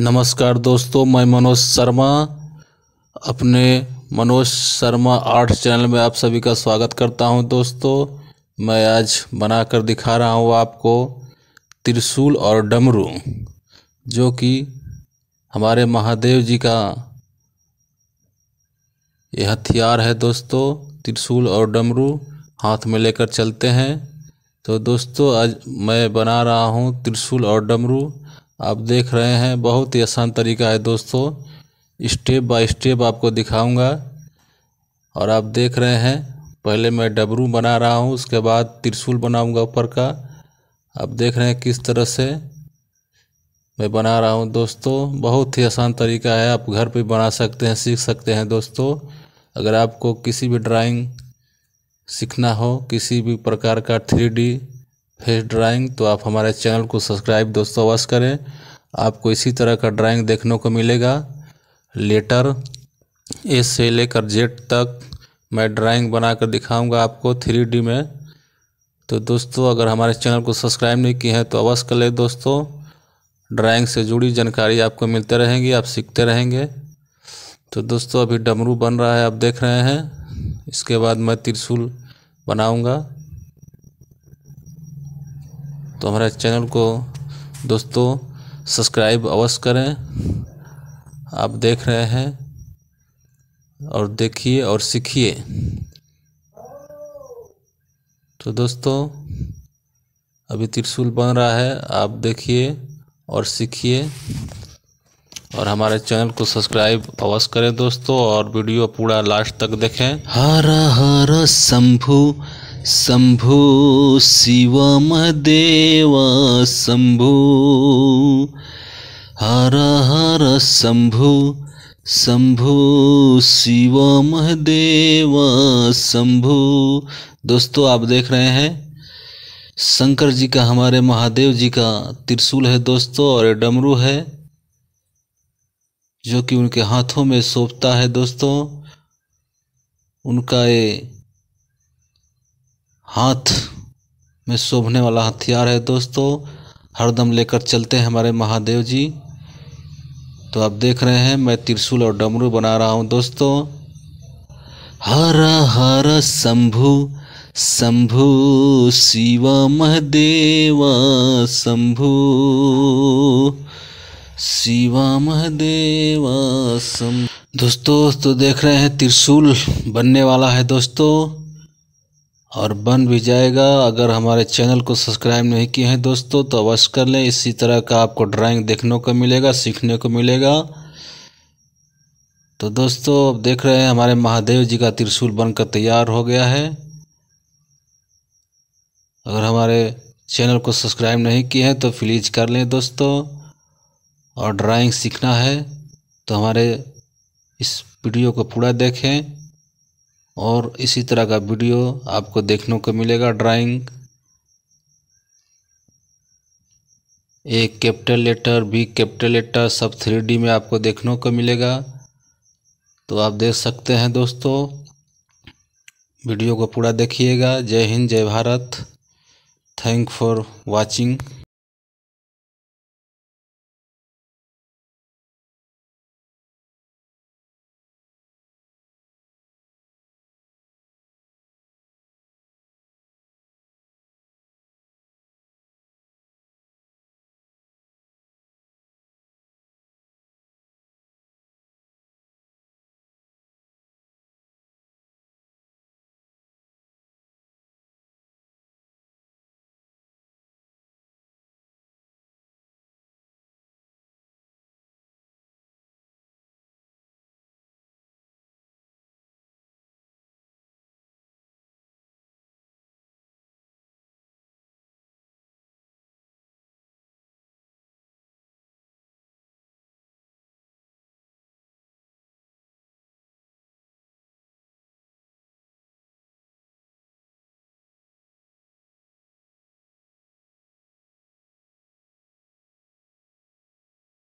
नमस्कार दोस्तों मैं मनोज शर्मा अपने मनोज शर्मा आर्ट चैनल में आप सभी का स्वागत करता हूं दोस्तों मैं आज बनाकर दिखा रहा हूं आपको त्रिशूल और डमरू जो कि हमारे महादेव जी का ये हथियार है दोस्तों त्रिशूल और डमरू हाथ में लेकर चलते हैं तो दोस्तों आज मैं बना रहा हूं त्रिशूल और डमरू आप देख रहे हैं बहुत ही आसान तरीका है दोस्तों स्टेप बाय स्टेप आपको दिखाऊंगा और आप देख रहे हैं पहले मैं डबरू बना रहा हूं उसके बाद त्रिशूल बनाऊंगा ऊपर का आप देख रहे हैं किस तरह से मैं बना रहा हूं दोस्तों बहुत ही आसान तरीका है आप घर पे बना सकते हैं सीख सकते हैं दोस्तों अगर आपको किसी भी ड्राइंग सीखना हो किसी भी प्रकार का थ्री फिर ड्राइंग तो आप हमारे चैनल को सब्सक्राइब दोस्तों अवश्य करें आपको इसी तरह का ड्राइंग देखने को मिलेगा लेटर ए से लेकर जेड तक मैं ड्राइंग बनाकर दिखाऊंगा आपको थ्री में तो दोस्तों अगर हमारे चैनल को सब्सक्राइब नहीं किए हैं तो अवश्य कर लें दोस्तों ड्राइंग से जुड़ी जानकारी आपको मिलते रहेंगी आप सीखते रहेंगे तो दोस्तों अभी डमरू बन रहा है आप देख रहे हैं इसके बाद मैं त्रिशूल बनाऊंगा तो हमारे चैनल को दोस्तों सब्सक्राइब अवश्य करें आप देख रहे हैं और देखिए और सीखिए तो दोस्तों अभी त्रिशूल बन रहा है आप देखिए और सीखिए और हमारे चैनल को सब्सक्राइब अवश्य करें दोस्तों और वीडियो पूरा लास्ट तक देखें हर हर शंभू शम्भो शिवमदेव शंभु हर हर शंभु शिव शिवमदेव शंभु दोस्तों आप देख रहे हैं शंकर जी का हमारे महादेव जी का त्रिशूल है दोस्तों और डमरू है जो कि उनके हाथों में सोपता है दोस्तों उनका ये हाथ में शोभने वाला हथियार है दोस्तों हरदम लेकर चलते हैं हमारे महादेव जी तो आप देख रहे हैं मैं त्रिशूल और डमरू बना रहा हूं दोस्तों हर हर शंभु शंभु शिव महदेव शंभु शिवा महदेव शंभु दोस्तों तो देख रहे हैं त्रिशूल बनने वाला है दोस्तों और बन भी जाएगा अगर हमारे चैनल को सब्सक्राइब नहीं किए हैं दोस्तों तो अवश्य कर लें इसी तरह का आपको ड्राइंग देखने को मिलेगा सीखने को मिलेगा तो दोस्तों अब देख रहे हैं हमारे महादेव जी का त्रिशूल बनकर तैयार हो गया है अगर हमारे चैनल को सब्सक्राइब नहीं किए हैं तो प्लीज़ कर लें दोस्तों और ड्राइंग सीखना है तो हमारे इस वीडियो को पूरा देखें और इसी तरह का वीडियो आपको देखने को मिलेगा drawing A capital letter B capital letter सब थ्री डी में आपको देखने को मिलेगा तो आप देख सकते हैं दोस्तों वीडियो को पूरा देखिएगा जय हिंद जय भारत थैंक फॉर वाचिंग